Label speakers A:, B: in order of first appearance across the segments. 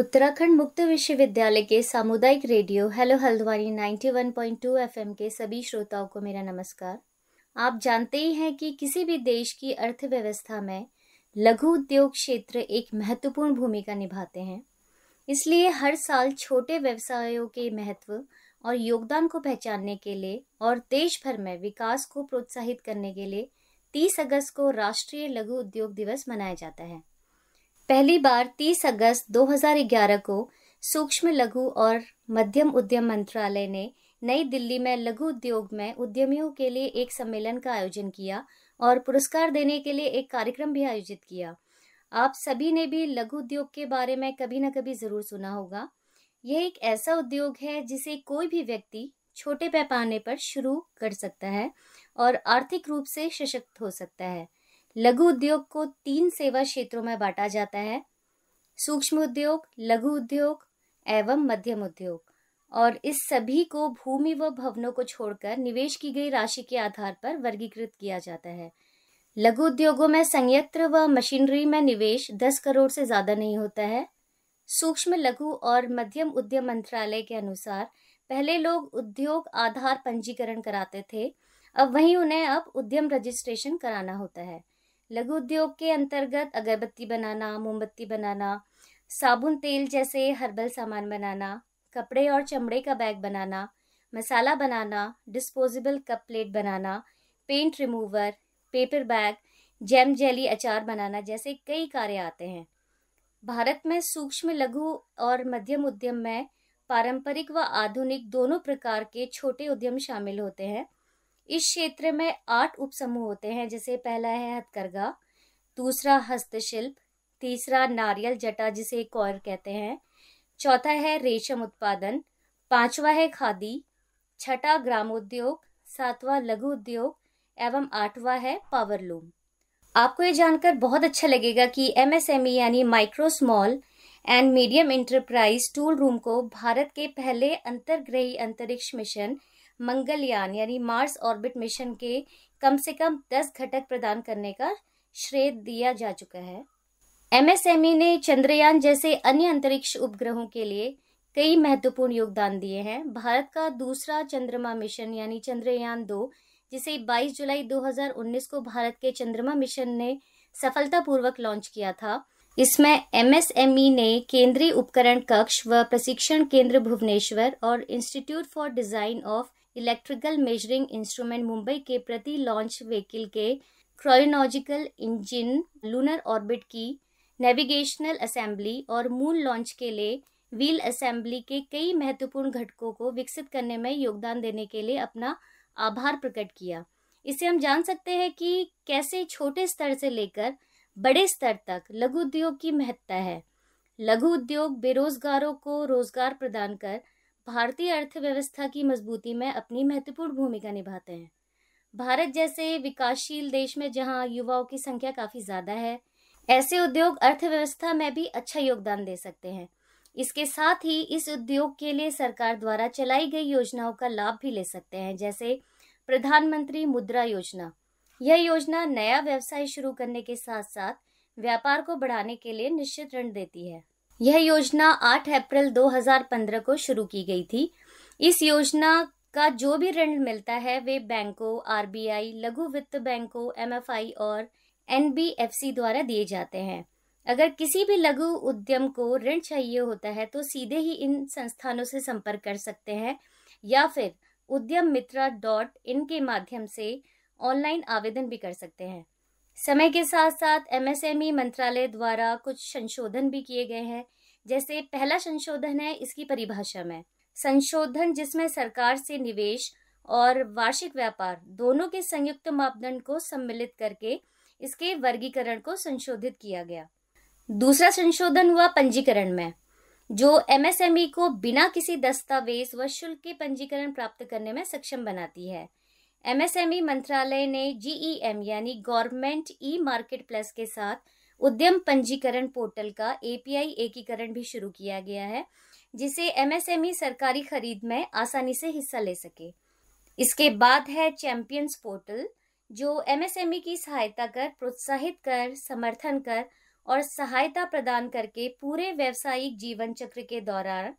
A: उत्तराखंड मुक्त विश्वविद्यालय के सामुदायिक रेडियो हेलो हल्द्वानी 91.2 एफएम के सभी श्रोताओं को मेरा नमस्कार आप जानते ही हैं कि किसी भी देश की अर्थव्यवस्था में लघु उद्योग क्षेत्र एक महत्वपूर्ण भूमिका निभाते हैं इसलिए हर साल छोटे व्यवसायों के महत्व और योगदान को पहचानने के लिए और देश भर में विकास को प्रोत्साहित करने के लिए 30 अगस्त को राष्ट्रीय लघु उद्योग दिवस मनाया जाता है पहली बार 30 अगस्त 2011 को सूक्ष्म लघु और मध्यम उद्यम मंत्रालय ने नई दिल्ली में लघु उद्योग में उद्यमियों के लिए एक सम्मेलन का आयोजन किया और पुरस्कार देने के लिए एक कार्यक्रम भी आयोजित किया आप सभी ने भी लघु उद्योग के बारे में कभी ना कभी जरूर सुना होगा यह एक ऐसा उद्योग है जिसे कोई भी व्यक्ति छोटे पैमाने पर शुरू कर सकता है और आर्थिक रूप से सशक्त हो सकता है लघु उद्योग को तीन सेवा क्षेत्रों में बांटा जाता है सूक्ष्म उद्योग लघु उद्योग एवं मध्यम उद्योग और इस सभी को भूमि व भवनों को छोड़कर निवेश की गई राशि के आधार पर वर्गीकृत किया जाता है लघु उद्योगों में संयंत्र व मशीनरी में निवेश दस करोड़ से ज़्यादा नहीं होता है सूक्ष्म लघु और मध्यम उद्यम मंत्रालय के अनुसार पहले लोग उद्योग आधार पंजीकरण कराते थे अब वहीं उन्हें अब उद्यम रजिस्ट्रेशन कराना होता है लघु उद्योग के अंतर्गत अगरबत्ती बनाना मोमबत्ती बनाना साबुन तेल जैसे हर्बल सामान बनाना कपड़े और चमड़े का बैग बनाना मसाला बनाना डिस्पोजेबल कप प्लेट बनाना paint remover paper bag jam jelly अचार बनाना जैसे कई कार्य आते हैं भारत में सूक्ष्म लघु और मध्यम उद्यम में पारंपरिक व आधुनिक दोनों प्रकार के छोटे उद्यम शामिल होते हैं इस क्षेत्र में आठ उपसमूह होते हैं जैसे पहला है हथकरघा दूसरा हस्तशिल्प तीसरा नारियल जटा जिसे कौर कहते हैं चौथा है रेशम उत्पादन पांचवा है खादी छठा ग्रामोद्योग सातवां लघु उद्योग एवं आठवां है पावरलूम आपको ये जानकर बहुत अच्छा लगेगा कि एमएसएमई e यानी micro small and medium enterprise tool room को भारत के पहले अंतर्ग्रही अंतरिक्ष मिशन मंगलयान यानी मार्स ऑर्बिट मिशन के कम से कम दस घटक प्रदान करने का श्रेय दिया जा चुका है एमएसएमई e ने चंद्रयान जैसे अन्य अंतरिक्ष उपग्रहों के लिए कई महत्वपूर्ण योगदान दिए हैं भारत का दूसरा चंद्रमा मिशन यानी चंद्रयान दो जिसे 22 जुलाई 2019 को भारत के चंद्रमा मिशन ने सफलतापूर्वक लॉन्च किया था इसमें एमएसएमई e ने केंद्रीय उपकरण कक्ष व प्रशिक्षण केंद्र भुवनेश्वर और institute for design of electrical measuring instrument Mumbai के प्रति लॉन्च व्हीकल के क्रायोनॉजिकल इंजन लूनर ऑर्बिट की नेविगेशनल असेंबली और मून लॉन्च के लिए व्हील असेंबली के कई महत्वपूर्ण घटकों को विकसित करने में योगदान देने के लिए अपना आभार प्रकट किया इससे हम जान सकते हैं कि कैसे छोटे स्तर से लेकर बड़े स्तर तक लघु उद्योग की महत्ता है लघु उद्योग बेरोजगारों को रोजगार प्रदान कर भारतीय अर्थव्यवस्था की मजबूती में अपनी महत्वपूर्ण भूमिका निभाते हैं भारत जैसे विकासशील देश में जहां युवाओं की संख्या काफ़ी ज़्यादा है ऐसे उद्योग अर्थव्यवस्था में भी अच्छा योगदान दे सकते हैं इसके साथ ही इस उद्योग के लिए सरकार द्वारा चलाई गई योजनाओं का लाभ भी ले सकते हैं जैसे प्रधानमंत्री मुद्रा योजना यह योजना नया व्यवसाय शुरू करने के साथ साथ व्यापार को बढ़ाने के लिए निश्चित ऋण देती है यह योजना 8 अप्रैल 2015 को शुरू की गई थी इस योजना का जो भी ऋण मिलता है वे बैंकों आरबीआई लघु वित्त बैंकों एमएफआई और एनबीएफसी द्वारा दिए जाते हैं अगर किसी भी लघु उद्यम को ऋण चाहिए होता है तो सीधे ही इन संस्थानों से संपर्क कर सकते हैं या फिर उद्यम मित्रा डॉट इन के माध्यम से ऑनलाइन आवेदन भी कर सकते हैं समय के साथ साथ एमएसएमई मंत्रालय द्वारा कुछ संशोधन भी किए गए हैं जैसे पहला संशोधन है इसकी परिभाषा में संशोधन जिसमें सरकार से निवेश और वार्षिक व्यापार दोनों के संयुक्त मापदंड को सम्मिलित करके इसके वर्गीकरण को संशोधित किया गया दूसरा संशोधन हुआ पंजीकरण में जो एमएसएमई e को बिना किसी दस्तावेज व शुल्क के पंजीकरण प्राप्त करने में सक्षम बनाती है एमएसएमई मंत्रालय ने जीईएम यानी गवर्नमेंट ई मार्केट प्लस के साथ उद्यम पंजीकरण पोर्टल का एपीआई एकीकरण भी शुरू किया गया है जिसे एमएसएमई सरकारी खरीद में आसानी से हिस्सा ले सके इसके बाद है चैंपियंस पोर्टल जो एमएसएमई की सहायता कर प्रोत्साहित कर समर्थन कर और सहायता प्रदान करके पूरे व्यावसायिक जीवन चक्र के दौरान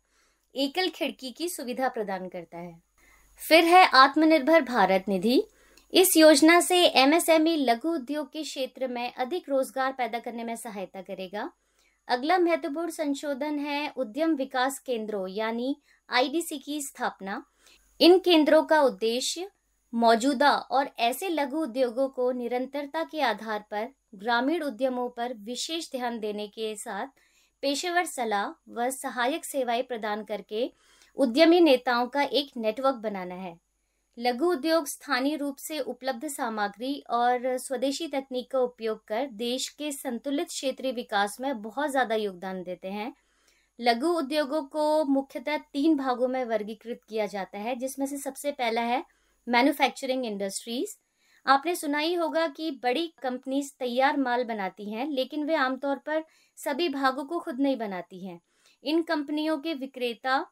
A: एकल खिड़की की सुविधा प्रदान करता है फिर है आत्मनिर्भर भारत निधि इस योजना से एमएसएमई लघु उद्योग के क्षेत्र में अधिक रोजगार पैदा करने में सहायता करेगा अगला महत्वपूर्ण संशोधन है उद्यम विकास केंद्रों यानी आईडीसी की स्थापना इन केंद्रों का उद्देश्य मौजूदा और ऐसे लघु उद्योगों को निरंतरता के आधार पर ग्रामीण उद्यमों पर विशेष ध्यान देने के साथ पेशेवर सलाह व सहायक सेवाएं प्रदान करके उद्यमी नेताओं का एक नेटवर्क बनाना है लघु उद्योग स्थानीय रूप से उपलब्ध सामग्री और स्वदेशी तकनीक का उपयोग कर देश के संतुलित क्षेत्रीय विकास में बहुत ज़्यादा योगदान देते हैं लघु उद्योगों को मुख्यतः तीन भागों में वर्गीकृत किया जाता है जिसमें से सबसे पहला है मैन्युफैक्चरिंग इंडस्ट्रीज आपने सुना ही होगा कि बड़ी कंपनीज तैयार माल बनाती हैं लेकिन वे आमतौर पर सभी भागों को खुद नहीं बनाती हैं इन कंपनियों के विक्रेता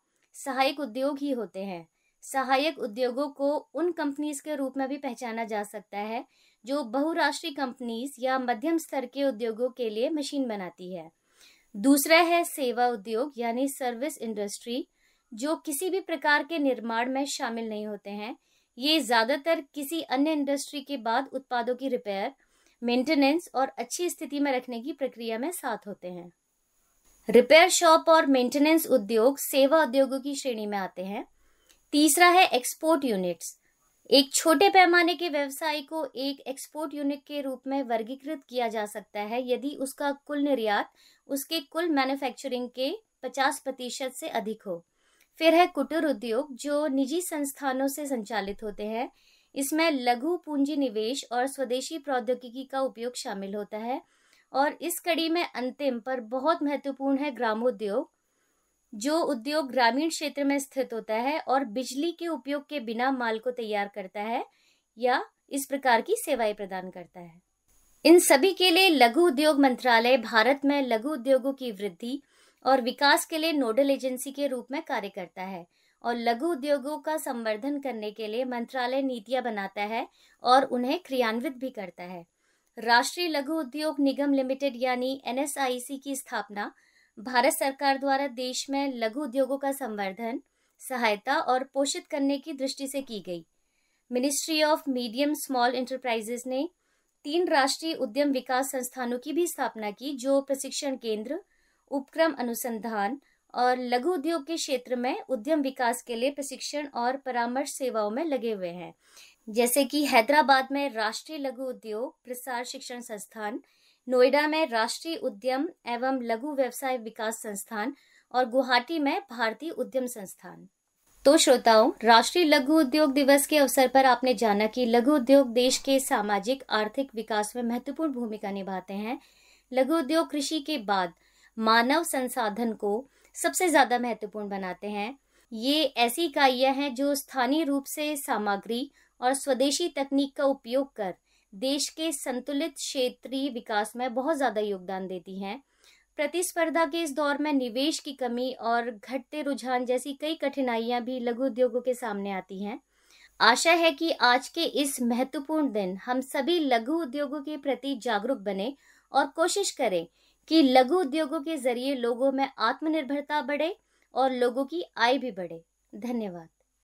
A: सहायक उद्योग ही होते हैं सहायक उद्योगों को उन कंपनीज के रूप में भी पहचाना जा सकता है जो बहुराष्ट्रीय कंपनीज या मध्यम स्तर के उद्योगों के लिए मशीन बनाती है दूसरा है सेवा उद्योग यानी सर्विस इंडस्ट्री जो किसी भी प्रकार के निर्माण में शामिल नहीं होते हैं ये ज़्यादातर किसी अन्य इंडस्ट्री के बाद उत्पादों की रिपेयर मेंटेनेंस और अच्छी स्थिति में रखने की प्रक्रिया में साथ होते हैं रिपेयर शॉप और मेंटेनेंस उद्योग सेवा उद्योगों की श्रेणी में आते हैं तीसरा है एक्सपोर्ट यूनिट्स एक छोटे पैमाने के व्यवसाय को एक एक्सपोर्ट यूनिट के रूप में वर्गीकृत किया जा सकता है यदि उसका कुल निर्यात उसके कुल मैन्युफैक्चरिंग के 50 प्रतिशत से अधिक हो फिर है कुटीर उद्योग जो निजी संस्थानों से संचालित होते हैं इसमें लघु पूंजी निवेश और स्वदेशी प्रौद्योगिकी का उपयोग शामिल होता है और इस कड़ी में अंतिम पर बहुत महत्वपूर्ण है ग्रामोद्योग जो उद्योग ग्रामीण क्षेत्र में स्थित होता है और बिजली के उपयोग के बिना माल को तैयार करता है या इस प्रकार की सेवाएं प्रदान करता है इन सभी के लिए लघु उद्योग मंत्रालय भारत में लघु उद्योगों की वृद्धि और विकास के लिए नोडल एजेंसी के रूप में कार्य करता है और लघु उद्योगों का संवर्धन करने के लिए मंत्रालय नीतियां बनाता है और उन्हें क्रियान्वित भी करता है राष्ट्रीय लघु उद्योग निगम लिमिटेड यानी एनएसआईसी की स्थापना भारत सरकार द्वारा देश में लघु उद्योगों का संवर्धन सहायता और पोषित करने की दृष्टि से की गई ministry of medium small enterprises ने तीन राष्ट्रीय उद्यम विकास संस्थानों की भी स्थापना की जो प्रशिक्षण केंद्र उपक्रम अनुसंधान और लघु उद्योग के क्षेत्र में उद्यम विकास के लिए प्रशिक्षण और परामर्श सेवाओं में लगे हुए हैं जैसे कि हैदराबाद में राष्ट्रीय लघु उद्योग प्रसार शिक्षण संस्थान नोएडा में राष्ट्रीय उद्यम एवं लघु व्यवसाय विकास संस्थान और गुवाहाटी में भारतीय उद्यम संस्थान तो श्रोताओं राष्ट्रीय लघु उद्योग दिवस के अवसर पर आपने जाना कि लघु उद्योग देश के सामाजिक आर्थिक विकास में महत्वपूर्ण भूमिका निभाते हैं लघु उद्योग कृषि के बाद मानव संसाधन को सबसे ज्यादा महत्वपूर्ण बनाते हैं ये ऐसी इकाइयां हैं जो स्थानीय रूप से सामग्री और स्वदेशी तकनीक का उपयोग कर देश के संतुलित क्षेत्रीय विकास में बहुत ज़्यादा योगदान देती हैं प्रतिस्पर्धा के इस दौर में निवेश की कमी और घटते रुझान जैसी कई कठिनाइयां भी लघु उद्योगों के सामने आती हैं आशा है कि आज के इस महत्वपूर्ण दिन हम सभी लघु उद्योगों के प्रति जागरूक बने और कोशिश करें कि लघु उद्योगों के जरिए लोगों में आत्मनिर्भरता बढ़े और लोगों की आय भी बढ़े धन्यवाद